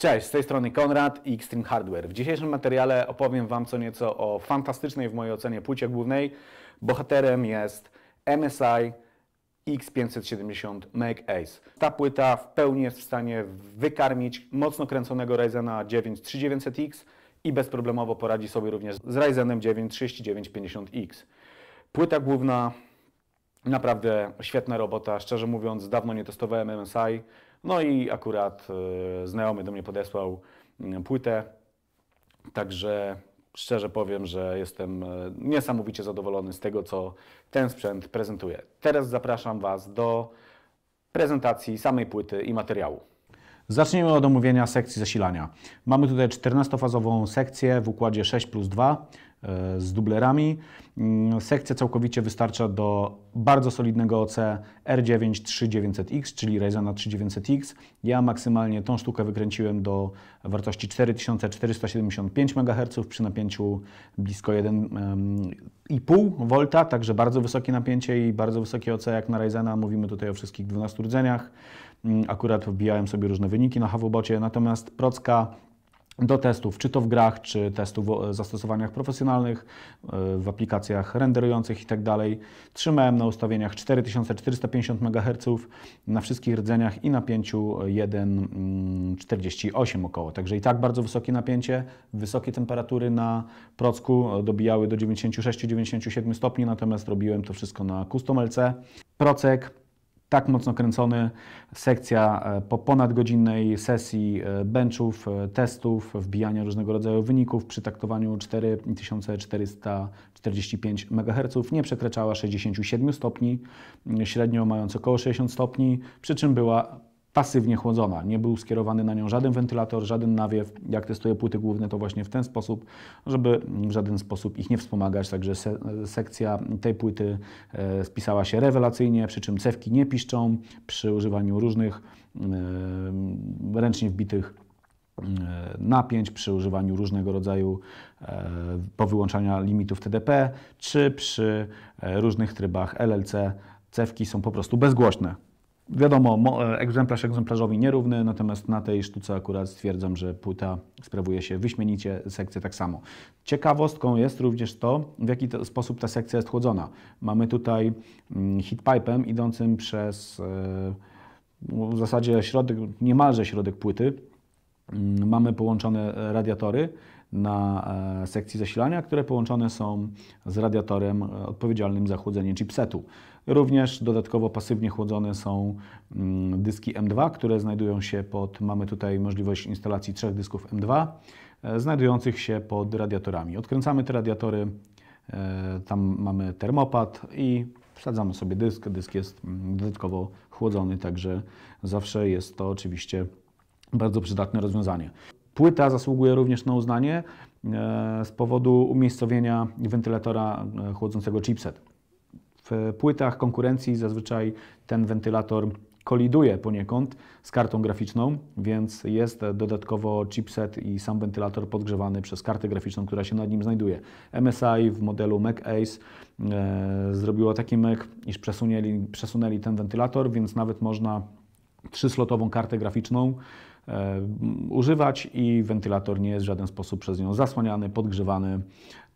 Cześć, z tej strony Konrad i Extreme Hardware. W dzisiejszym materiale opowiem Wam co nieco o fantastycznej w mojej ocenie płycie głównej. Bohaterem jest MSI X570 Make Ace. Ta płyta w pełni jest w stanie wykarmić mocno kręconego Ryzena 9 3900X i bezproblemowo poradzi sobie również z Ryzenem 9 3950X. Płyta główna, naprawdę świetna robota. Szczerze mówiąc, dawno nie testowałem MSI. No i akurat e, znajomy do mnie podesłał mm, płytę, także szczerze powiem, że jestem e, niesamowicie zadowolony z tego, co ten sprzęt prezentuje. Teraz zapraszam Was do prezentacji samej płyty i materiału. Zacznijmy od omówienia sekcji zasilania. Mamy tutaj 14-fazową sekcję w układzie 6 plus 2 e, z dublerami. Mm, sekcja całkowicie wystarcza do bardzo solidnego OC R9 3900X, czyli Ryzena 3900X. Ja maksymalnie tą sztukę wykręciłem do wartości 4475 MHz przy napięciu blisko 1,5 V, także bardzo wysokie napięcie i bardzo wysokie OC jak na Ryzena. Mówimy tutaj o wszystkich 12 rdzeniach. Mm, akurat wbijałem sobie różne wyniki na hawobocie, natomiast Procka do testów, czy to w grach, czy testów w e, zastosowaniach profesjonalnych, e, w aplikacjach renderujących i tak dalej, Trzymałem na ustawieniach 4450 MHz na wszystkich rdzeniach i napięciu 1,48 mm, około. Także i tak bardzo wysokie napięcie, wysokie temperatury na procku e, dobijały do 96-97 stopni, natomiast robiłem to wszystko na Custom LC. Procek tak mocno kręcony. Sekcja e, po ponadgodzinnej sesji e, benchów, e, testów, wbijania różnego rodzaju wyników przy taktowaniu 4445 MHz nie przekraczała 67 stopni, średnio mając około 60 stopni, przy czym była pasywnie chłodzona. Nie był skierowany na nią żaden wentylator, żaden nawiew. Jak testuję płyty główne, to właśnie w ten sposób, żeby w żaden sposób ich nie wspomagać. Także se sekcja tej płyty e, spisała się rewelacyjnie, przy czym cewki nie piszczą przy używaniu różnych e, ręcznie wbitych e, napięć przy używaniu różnego rodzaju e, powyłączania limitów TDP czy przy e, różnych trybach LLC cewki są po prostu bezgłośne. Wiadomo, e, egzemplarz egzemplarzowi nierówny, natomiast na tej sztuce akurat stwierdzam, że płyta sprawuje się wyśmienicie, sekcję tak samo. Ciekawostką jest również to, w jaki to sposób ta sekcja jest chłodzona. Mamy tutaj mm, pipe'em idącym przez e, no, w zasadzie środek, niemalże środek płyty. Mm, mamy połączone e, radiatory na sekcji zasilania, które połączone są z radiatorem odpowiedzialnym za chłodzenie chipsetu. Również dodatkowo pasywnie chłodzone są mm, dyski M2, które znajdują się pod, mamy tutaj możliwość instalacji trzech dysków M2, e, znajdujących się pod radiatorami. Odkręcamy te radiatory, e, tam mamy termopad i wsadzamy sobie dysk. Dysk jest mm, dodatkowo chłodzony, także zawsze jest to oczywiście bardzo przydatne rozwiązanie. Płyta zasługuje również na uznanie e, z powodu umiejscowienia wentylatora chłodzącego chipset. W płytach konkurencji zazwyczaj ten wentylator koliduje poniekąd z kartą graficzną, więc jest dodatkowo chipset i sam wentylator podgrzewany przez kartę graficzną, która się nad nim znajduje. MSI w modelu Mac Ace e, zrobiło taki myk, iż przesunęli, przesunęli ten wentylator, więc nawet można trzyslotową kartę graficzną e, używać i wentylator nie jest w żaden sposób przez nią zasłaniany, podgrzewany,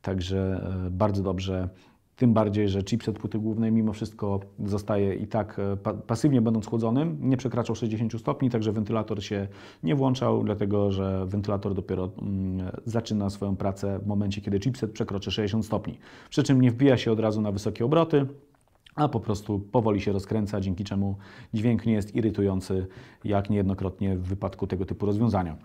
także e, bardzo dobrze tym bardziej, że chipset płyty głównej mimo wszystko zostaje i tak e, pasywnie będąc chłodzonym, nie przekraczał 60 stopni, także wentylator się nie włączał, dlatego że wentylator dopiero mm, zaczyna swoją pracę w momencie, kiedy chipset przekroczy 60 stopni. Przy czym nie wbija się od razu na wysokie obroty, a po prostu powoli się rozkręca, dzięki czemu dźwięk nie jest irytujący, jak niejednokrotnie w wypadku tego typu rozwiązania.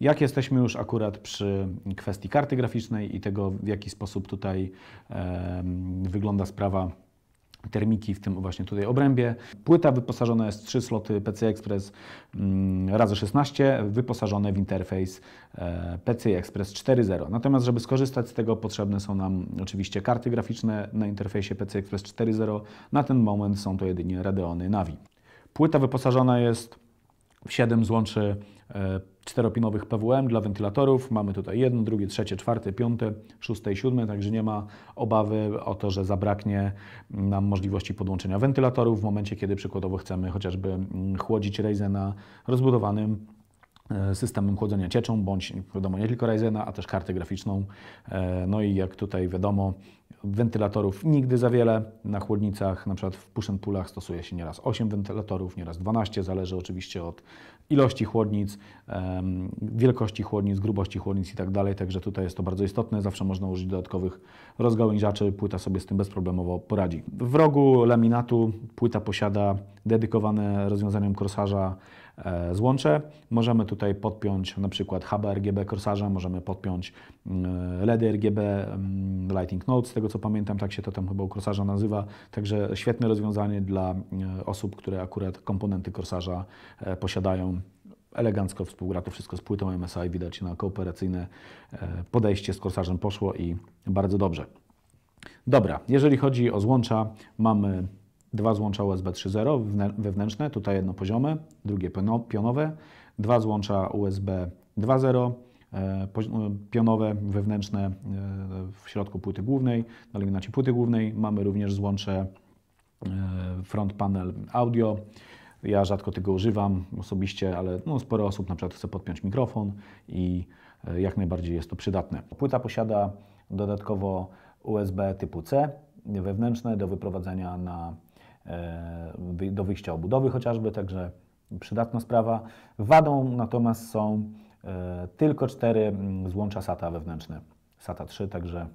Jak jesteśmy już akurat przy kwestii karty graficznej i tego, w jaki sposób tutaj e, wygląda sprawa termiki w tym właśnie tutaj obrębie. Płyta wyposażona jest w trzy sloty PCI Express mm, razy 16, wyposażone w interfejs e, PCI Express 4.0. Natomiast, żeby skorzystać z tego, potrzebne są nam oczywiście karty graficzne na interfejsie PCI Express 4.0. Na ten moment są to jedynie Radeony Navi. Płyta wyposażona jest w 7 złączy e, czteropinowych PWM dla wentylatorów. Mamy tutaj jedno, drugie, trzecie, czwarte, piąte, szóste i siódme, także nie ma obawy o to, że zabraknie nam możliwości podłączenia wentylatorów w momencie, kiedy przykładowo chcemy chociażby mm, chłodzić Ryzen na rozbudowanym e, systemem chłodzenia cieczą, bądź wiadomo nie tylko Ryzena, a też kartę graficzną. E, no i jak tutaj wiadomo, wentylatorów nigdy za wiele. Na chłodnicach, na przykład w push and pullach stosuje się nieraz 8 wentylatorów, nieraz 12, zależy oczywiście od ilości chłodnic, wielkości chłodnic, grubości chłodnic i tak dalej. Także tutaj jest to bardzo istotne. Zawsze można użyć dodatkowych rozgałęziaczy. Płyta sobie z tym bezproblemowo poradzi. W rogu laminatu płyta posiada dedykowane rozwiązaniem korsarza E, złącze. Możemy tutaj podpiąć na przykład HUB RGB Corsarza, możemy podpiąć e, LEDy RGB mm, Lighting Note, z tego co pamiętam, tak się to tam chyba u Corsarza nazywa. Także świetne rozwiązanie dla e, osób, które akurat komponenty Corsarza posiadają elegancko współgra to wszystko z płytą MSI, widać na kooperacyjne podejście z Corsarzem poszło i bardzo dobrze. Dobra, jeżeli chodzi o złącza, mamy Dwa złącza USB 3.0 wewnętrzne, tutaj jedno poziome, drugie pionowe. Dwa złącza USB 2.0 e, e, pionowe, wewnętrzne e, w środku płyty głównej, na eliminacji płyty głównej. Mamy również złącze front panel audio. Ja rzadko tego używam osobiście, ale no, sporo osób na przykład chce podpiąć mikrofon i jak najbardziej jest to przydatne. Płyta posiada dodatkowo USB typu C wewnętrzne do wyprowadzenia na E, do wyjścia obudowy chociażby, także przydatna sprawa. Wadą natomiast są e, tylko cztery złącza SATA wewnętrzne, SATA 3, także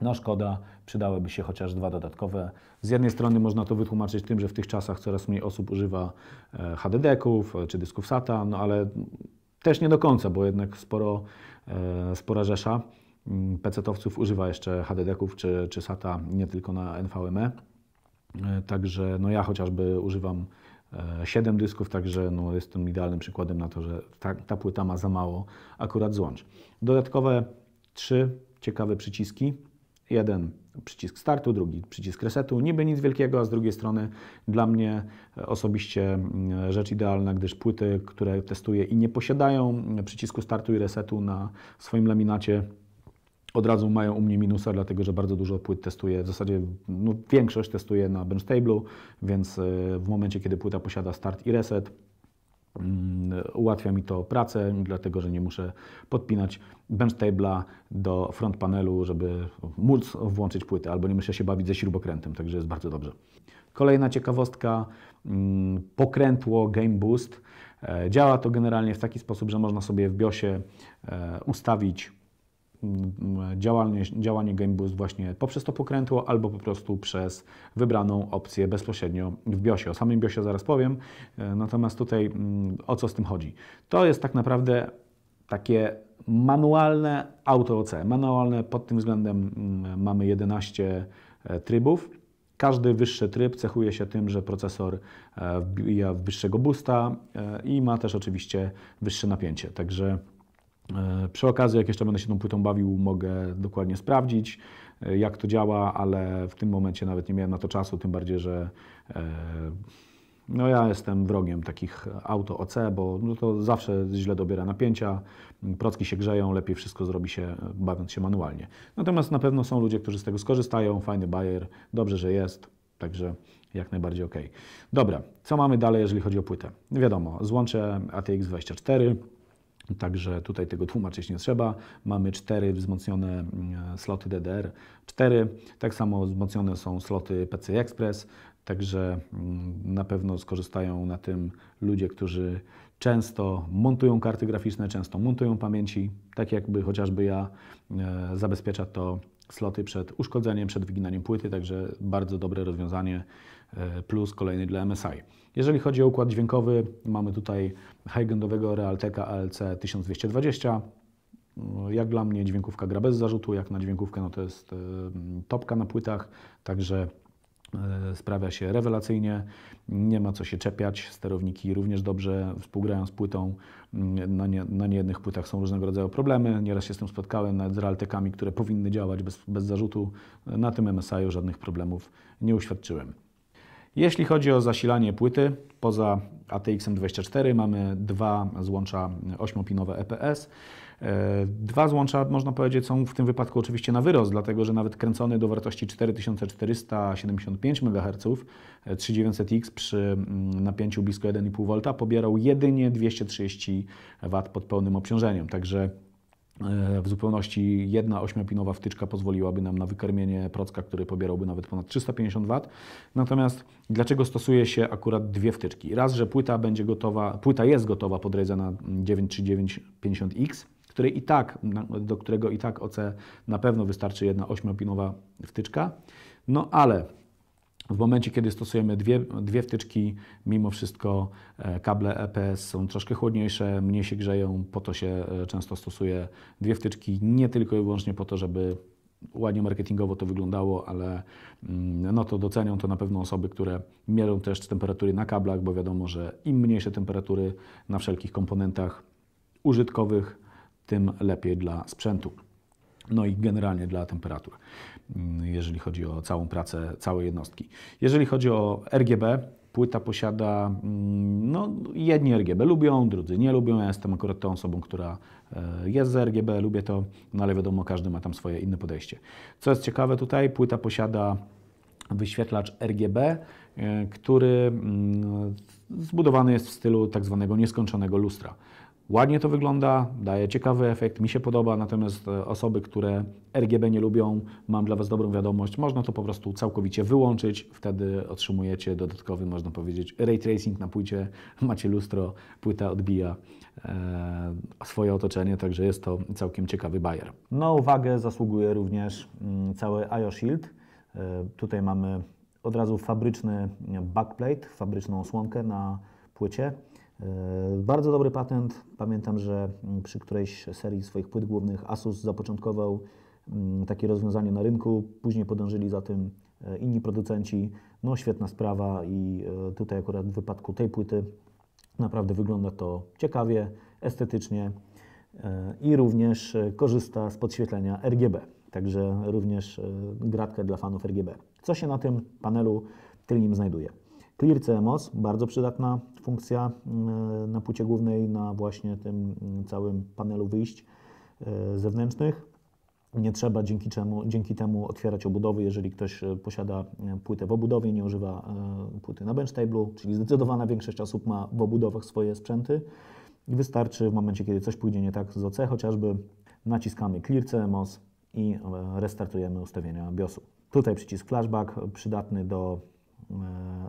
no szkoda, przydałyby się chociaż dwa dodatkowe. Z jednej strony można to wytłumaczyć tym, że w tych czasach coraz mniej osób używa e, HDD-ków czy dysków SATA, no ale też nie do końca, bo jednak sporo, spora rzesza PC-towców używa jeszcze HDD-ków czy, czy SATA nie tylko na NVMe. E, także no ja chociażby używam 7 e, dysków, także no jestem idealnym przykładem na to, że ta, ta płyta ma za mało akurat złącz. Dodatkowe trzy ciekawe przyciski. Jeden przycisk startu, drugi przycisk resetu. Niby nic wielkiego, a z drugiej strony dla mnie e, osobiście rzecz idealna, gdyż płyty, które testuję i nie posiadają przycisku startu i resetu na swoim laminacie, od razu mają u mnie minusa, dlatego że bardzo dużo płyt testuję. W zasadzie no, większość testuję na table, więc e, w momencie, kiedy płyta posiada start i reset, mm, Ułatwia mi to pracę, dlatego że nie muszę podpinać table'a do front panelu, żeby móc włączyć płytę, albo nie muszę się bawić ze śrubokrętem, także jest bardzo dobrze. Kolejna ciekawostka, mm, pokrętło Game Boost. E, działa to generalnie w taki sposób, że można sobie w BIOSie e, ustawić działanie, działanie GameBoost właśnie poprzez to pokrętło albo po prostu przez wybraną opcję bezpośrednio w BIOSie. O samym BIOSie zaraz powiem, e, natomiast tutaj mm, o co z tym chodzi? To jest tak naprawdę takie manualne auto OC. Manualne pod tym względem mm, mamy 11 e, trybów. Każdy wyższy tryb cechuje się tym, że procesor e, wbija wyższego boosta i ma też oczywiście wyższe napięcie. Także E, przy okazji, jak jeszcze będę się tą płytą bawił, mogę dokładnie sprawdzić, e, jak to działa, ale w tym momencie nawet nie miałem na to czasu, tym bardziej, że e, no ja jestem wrogiem takich auto OC, bo no to zawsze źle dobiera napięcia, procki się grzeją, lepiej wszystko zrobi się bawiąc się manualnie. Natomiast na pewno są ludzie, którzy z tego skorzystają, fajny bajer, dobrze, że jest, także jak najbardziej ok. Dobra, co mamy dalej, jeżeli chodzi o płytę? Wiadomo, złączę ATX 24, Także tutaj tego tłumaczyć nie trzeba. Mamy cztery wzmocnione mm, sloty DDR4. Tak samo wzmocnione są sloty PCI Express. Także mm, na pewno skorzystają na tym ludzie, którzy często montują karty graficzne, często montują pamięci, tak jakby chociażby ja, e, zabezpiecza to sloty przed uszkodzeniem, przed wyginaniem płyty, także bardzo dobre rozwiązanie. E, plus kolejny dla MSI. Jeżeli chodzi o układ dźwiękowy, mamy tutaj high-endowego Realteka ALC 1220. E, jak dla mnie dźwiękówka gra bez zarzutu, jak na dźwiękówkę no to jest e, topka na płytach, także sprawia się rewelacyjnie, nie ma co się czepiać, sterowniki również dobrze współgrają z płytą, mm, na, nie, na niejednych płytach są różnego rodzaju problemy, nieraz się z tym spotkałem, nawet z realtekami, które powinny działać bez, bez zarzutu, na tym MSI żadnych problemów nie uświadczyłem. Jeśli chodzi o zasilanie płyty, poza ATX-24 mamy dwa złącza 8-pinowe EPS. E, dwa złącza, można powiedzieć, są w tym wypadku oczywiście na wyrost, dlatego że nawet kręcony do wartości 4475 MHz 3900X przy mm, napięciu blisko 1,5 V pobierał jedynie 230 W pod pełnym obciążeniem. Także E, w zupełności jedna ośmiopinowa wtyczka pozwoliłaby nam na wykarmienie procka, który pobierałby nawet ponad 350 W. Natomiast dlaczego stosuje się akurat dwie wtyczki? Raz, że płyta będzie gotowa, płyta jest gotowa pod na 93950X, który i tak, do którego i tak OC na pewno wystarczy jedna ośmiopinowa wtyczka. No ale w momencie, kiedy stosujemy dwie, dwie wtyczki, mimo wszystko e, kable EPS są troszkę chłodniejsze, mniej się grzeją, po to się e, często stosuje dwie wtyczki, nie tylko i wyłącznie po to, żeby ładnie marketingowo to wyglądało, ale mm, no to docenią to na pewno osoby, które mierzą też temperatury na kablach, bo wiadomo, że im mniejsze temperatury na wszelkich komponentach użytkowych, tym lepiej dla sprzętu no i generalnie dla temperatur, mm, jeżeli chodzi o całą pracę całej jednostki. Jeżeli chodzi o RGB, płyta posiada, mm, no jedni RGB lubią, drudzy nie lubią. Ja jestem akurat tą osobą, która e, jest z RGB, lubię to, no ale wiadomo, każdy ma tam swoje inne podejście. Co jest ciekawe tutaj, płyta posiada wyświetlacz RGB, e, który mm, zbudowany jest w stylu tak zwanego nieskończonego lustra. Ładnie to wygląda, daje ciekawy efekt, mi się podoba, natomiast e, osoby, które RGB nie lubią, mam dla Was dobrą wiadomość, można to po prostu całkowicie wyłączyć, wtedy otrzymujecie dodatkowy, można powiedzieć, ray tracing na płycie, macie lustro, płyta odbija e, swoje otoczenie, także jest to całkiem ciekawy bajer. Na uwagę zasługuje również mm, cały IO Shield. E, tutaj mamy od razu fabryczny backplate, fabryczną osłonkę na płycie. E, bardzo dobry patent. Pamiętam, że mm, przy którejś serii swoich płyt głównych Asus zapoczątkował mm, takie rozwiązanie na rynku. Później podążyli za tym e, inni producenci. No, świetna sprawa, i e, tutaj, akurat w wypadku tej płyty, naprawdę wygląda to ciekawie, estetycznie i również korzysta z podświetlenia RGB. Także również gratkę dla fanów RGB. Co się na tym panelu tylnym znajduje? Clear CMOS, bardzo przydatna funkcja e, na płycie głównej, na właśnie tym mm, całym panelu wyjść e, zewnętrznych. Nie trzeba dzięki, czemu, dzięki temu otwierać obudowy, jeżeli ktoś e, posiada płytę w obudowie, nie używa płyty na bench table, czyli zdecydowana większość osób ma w obudowach swoje sprzęty i wystarczy w momencie, kiedy coś pójdzie nie tak z OC chociażby, naciskamy Clear CMOS i restartujemy ustawienia BIOSu. Tutaj przycisk flashback przydatny do E,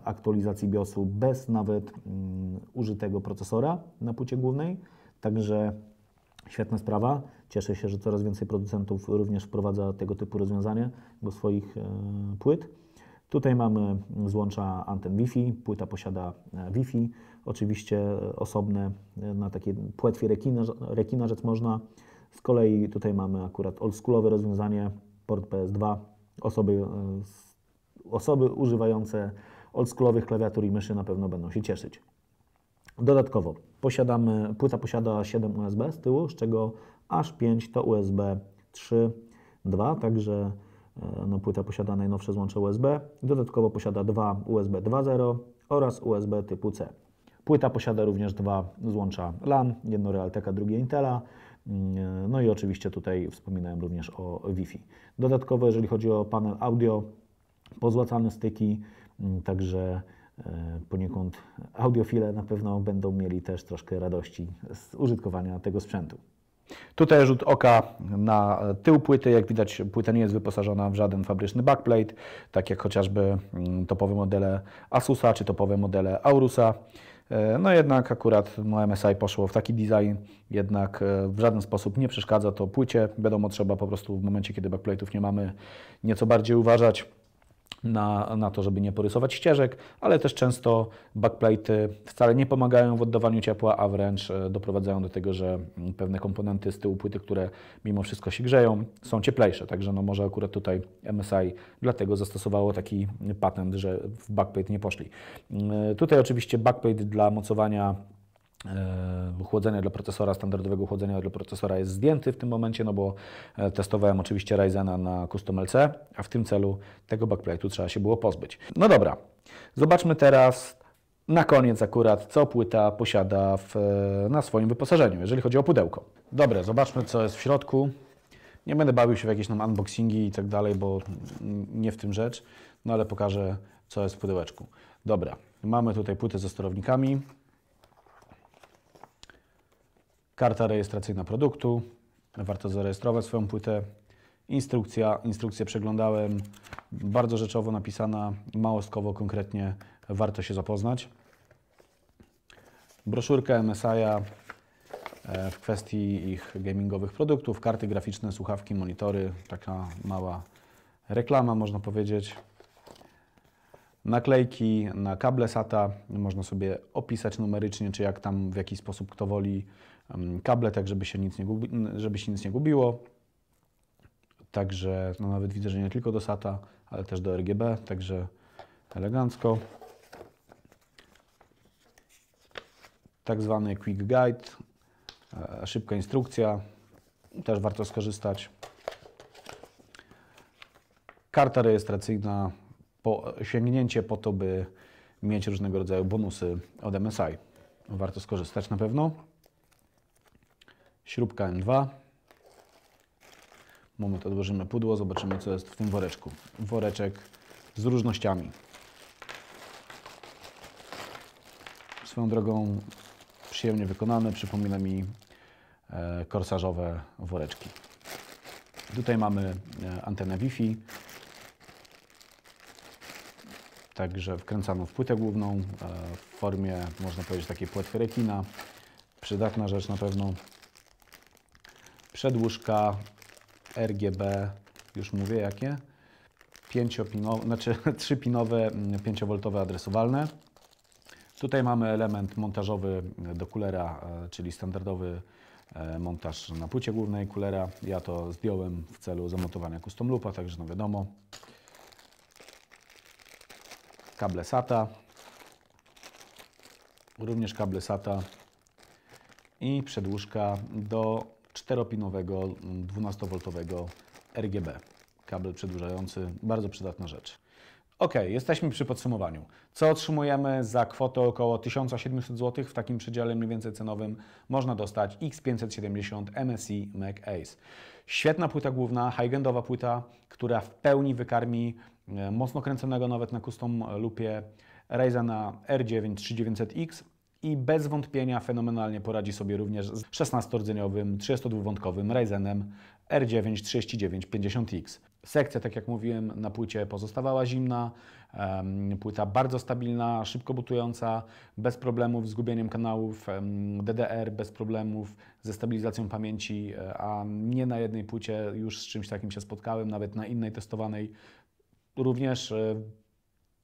aktualizacji BIOSu bez nawet mm, użytego procesora na płycie głównej. Także świetna sprawa. Cieszę się, że coraz więcej producentów również wprowadza tego typu rozwiązanie do swoich e, płyt. Tutaj mamy złącza anten Wi-Fi, płyta posiada e, Wi-Fi, oczywiście osobne na takie płetwie rekina, rekina rzecz można. Z kolei tutaj mamy akurat oldschoolowe rozwiązanie, port PS2, osoby z osoby używające oldschoolowych klawiatur i myszy na pewno będą się cieszyć. Dodatkowo posiadamy, płyta posiada 7 USB z tyłu, z czego aż 5 to USB 3.2, także e, no, płyta posiada najnowsze złącze USB. Dodatkowo posiada dwa USB 2.0 oraz USB typu C. Płyta posiada również dwa złącza LAN, jedno Realteka, drugie Intela. Mm, e, no i oczywiście tutaj wspominałem również o Wi-Fi. Dodatkowo, jeżeli chodzi o panel audio, pozłacane styki, mm, także e, poniekąd audiofile na pewno będą mieli też troszkę radości z użytkowania tego sprzętu. Tutaj rzut oka na tył płyty. Jak widać, płyta nie jest wyposażona w żaden fabryczny backplate, tak jak chociażby mm, topowe modele Asusa czy topowe modele Aurusa. E, no jednak akurat no MSI poszło w taki design, jednak e, w żaden sposób nie przeszkadza to płycie. Wiadomo, trzeba po prostu w momencie, kiedy backplate'ów nie mamy, nieco bardziej uważać na, na to, żeby nie porysować ścieżek, ale też często backplate wcale nie pomagają w oddawaniu ciepła, a wręcz e, doprowadzają do tego, że mm, pewne komponenty z tyłu płyty, które mimo wszystko się grzeją, są cieplejsze. Także no może akurat tutaj MSI dlatego zastosowało taki patent, że w backplate nie poszli. Mm, e, tutaj oczywiście backplate dla mocowania E, chłodzenia dla procesora, standardowego chłodzenia dla procesora jest zdjęty w tym momencie, no bo e, testowałem oczywiście Ryzena na Custom LC, a w tym celu tego backplate'u trzeba się było pozbyć. No dobra, zobaczmy teraz na koniec akurat, co płyta posiada w, e, na swoim wyposażeniu, jeżeli chodzi o pudełko. Dobre, zobaczmy co jest w środku. Nie będę bawił się w jakieś tam unboxingi i tak dalej, bo nie w tym rzecz, no ale pokażę co jest w pudełeczku. Dobra, mamy tutaj płytę ze sterownikami, karta rejestracyjna produktu, warto zarejestrować swoją płytę, instrukcja, instrukcję przeglądałem, bardzo rzeczowo napisana, małostkowo konkretnie, warto się zapoznać. Broszurka MSI-a e, w kwestii ich gamingowych produktów, karty graficzne, słuchawki, monitory, taka mała reklama można powiedzieć. Naklejki na kable SATA można sobie opisać numerycznie, czy jak tam w jaki sposób kto woli kable, tak żeby się nic nie, gubi, żeby się nic nie gubiło. Także no nawet widzę, że nie tylko do SATA, ale też do RGB, także elegancko. Tak zwany Quick Guide, e, szybka instrukcja, też warto skorzystać. Karta rejestracyjna, po, sięgnięcie po to, by mieć różnego rodzaju bonusy od MSI. Warto skorzystać na pewno śrubka M2. Moment, odłożymy pudło, zobaczymy co jest w tym woreczku. Woreczek z różnościami. Swoją drogą przyjemnie wykonany, przypomina mi e, korsarzowe woreczki. Tutaj mamy e, antenę Wi-Fi, także wkręcaną w płytę główną e, w formie, można powiedzieć, takiej płetwy rekina. Przydatna rzecz na pewno przedłużka RGB, już mówię jakie, 5 znaczy 3-pinowe 5V mm, adresowalne. Tutaj mamy element montażowy do kulera, e, czyli standardowy e, montaż na płycie głównej kulera. Ja to zdjąłem w celu zamontowania custom loopa, także no wiadomo. Kable SATA. Również kable SATA i przedłużka do czteropinowego 12 woltowego RGB. Kabel przedłużający, bardzo przydatna rzecz. Ok, jesteśmy przy podsumowaniu. Co otrzymujemy za kwotę około 1700 zł w takim przedziale mniej więcej cenowym? Można dostać X570 MSI Mac Ace. Świetna płyta główna, high-endowa płyta, która w pełni wykarmi e, mocno kręconego nawet na custom lupie Ryzena R9 3900X i bez wątpienia fenomenalnie poradzi sobie również z 16-rdzeniowym, 32-wątkowym Ryzenem R9 3950X. Sekcja, tak jak mówiłem, na płycie pozostawała zimna, płyta bardzo stabilna, szybko butująca, bez problemów z gubieniem kanałów DDR, bez problemów ze stabilizacją pamięci, e, a nie na jednej płycie już z czymś takim się spotkałem, nawet na innej testowanej. Również e,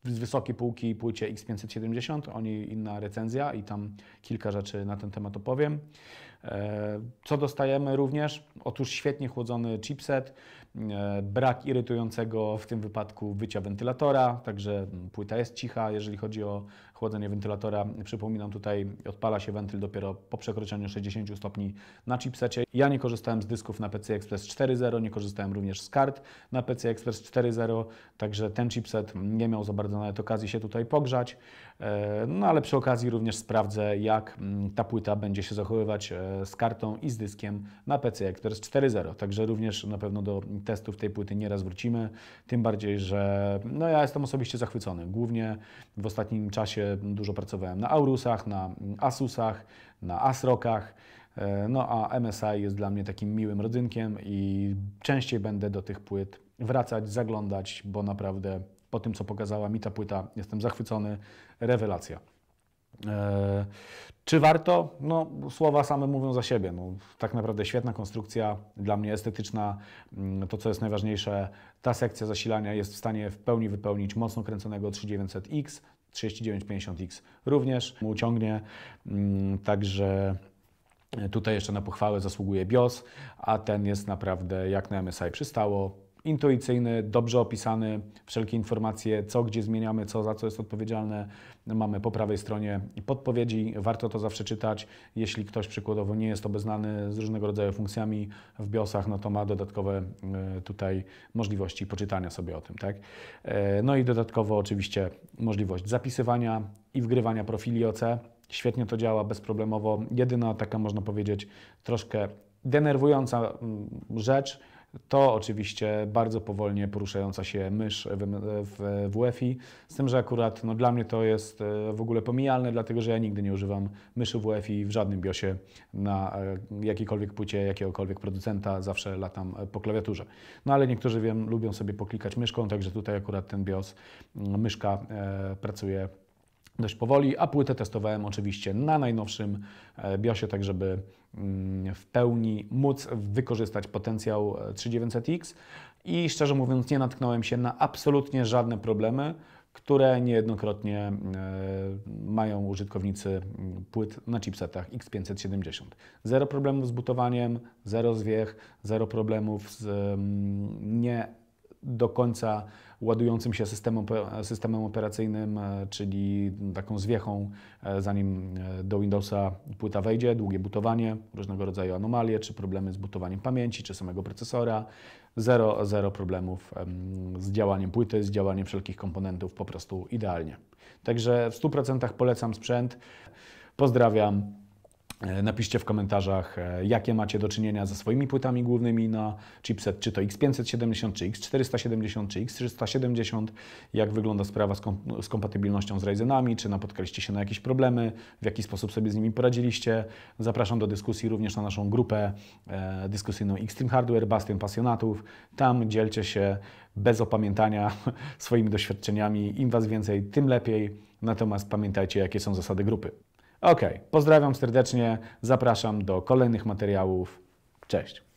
z wysokiej półki płycie X570, o niej inna recenzja i tam kilka rzeczy na ten temat opowiem. E, co dostajemy również? Otóż świetnie chłodzony chipset, e, brak irytującego w tym wypadku wycia wentylatora, także płyta jest cicha, jeżeli chodzi o chłodzenie wentylatora. Przypominam tutaj, odpala się wentyl dopiero po przekroczeniu 60 stopni na chipsecie. Ja nie korzystałem z dysków na PC Express 4.0, nie korzystałem również z kart na PC Express 4.0, także ten chipset nie miał za bardzo nawet okazji się tutaj pogrzać. E, no ale przy okazji również sprawdzę, jak mm, ta płyta będzie się zachowywać z kartą i z dyskiem na PC Actors 4.0. Także również na pewno do testów tej płyty nieraz wrócimy. Tym bardziej, że no ja jestem osobiście zachwycony. Głównie w ostatnim czasie dużo pracowałem na Aurusach, na Asusach, na Asrokach. E, no a MSI jest dla mnie takim miłym rodzynkiem i częściej będę do tych płyt wracać, zaglądać, bo naprawdę po tym, co pokazała mi ta płyta, jestem zachwycony. Rewelacja. E, czy warto? No, słowa same mówią za siebie. No, tak naprawdę świetna konstrukcja, dla mnie estetyczna. Mm, to, co jest najważniejsze, ta sekcja zasilania jest w stanie w pełni wypełnić mocno kręconego 3900X, 3950X również mu ciągnie. Mm, także tutaj jeszcze na pochwałę zasługuje BIOS, a ten jest naprawdę jak na MSI przystało intuicyjny, dobrze opisany, wszelkie informacje, co gdzie zmieniamy, co za co jest odpowiedzialne, mamy po prawej stronie podpowiedzi. Warto to zawsze czytać. Jeśli ktoś przykładowo nie jest obeznany z różnego rodzaju funkcjami w BIOSach, no to ma dodatkowe e, tutaj możliwości poczytania sobie o tym. Tak? E, no i dodatkowo oczywiście możliwość zapisywania i wgrywania profili OC. Świetnie to działa, bezproblemowo. Jedyna taka, można powiedzieć, troszkę denerwująca mm, rzecz, to oczywiście bardzo powolnie poruszająca się mysz w, w UEFI, z tym, że akurat no, dla mnie to jest e, w ogóle pomijalne, dlatego że ja nigdy nie używam myszy w UEFI w żadnym biosie na e, jakiejkolwiek płycie jakiegokolwiek producenta, zawsze latam e, po klawiaturze. No ale niektórzy wiem, lubią sobie poklikać myszką, także tutaj akurat ten bios myszka e, pracuje dość powoli, a płytę testowałem oczywiście na najnowszym e, BIOSie, tak żeby mm, w pełni móc wykorzystać potencjał 3900X e, i szczerze mówiąc nie natknąłem się na absolutnie żadne problemy, które niejednokrotnie e, mają użytkownicy mm, płyt na chipsetach X570. Zero problemów z butowaniem, zero zwiech, zero problemów z mm, nie do końca ładującym się systemem, systemem operacyjnym, e, czyli taką zwiechą, e, zanim e, do Windowsa płyta wejdzie, długie butowanie, różnego rodzaju anomalie, czy problemy z butowaniem pamięci, czy samego procesora. Zero, zero problemów z działaniem płyty, z działaniem wszelkich komponentów, po prostu idealnie. Także w 100% polecam sprzęt. Pozdrawiam. E, napiszcie w komentarzach, e, jakie macie do czynienia ze swoimi płytami głównymi na chipset, czy to X570, czy X470, czy X370, jak wygląda sprawa z, kom z kompatybilnością z Ryzenami, czy napotkaliście się na jakieś problemy, w jaki sposób sobie z nimi poradziliście. Zapraszam do dyskusji również na naszą grupę e, dyskusyjną Extreme Hardware, Bastion Pasjonatów. Tam dzielcie się bez opamiętania swoimi doświadczeniami. Im Was więcej, tym lepiej. Natomiast pamiętajcie, jakie są zasady grupy. Ok, pozdrawiam serdecznie, zapraszam do kolejnych materiałów. Cześć.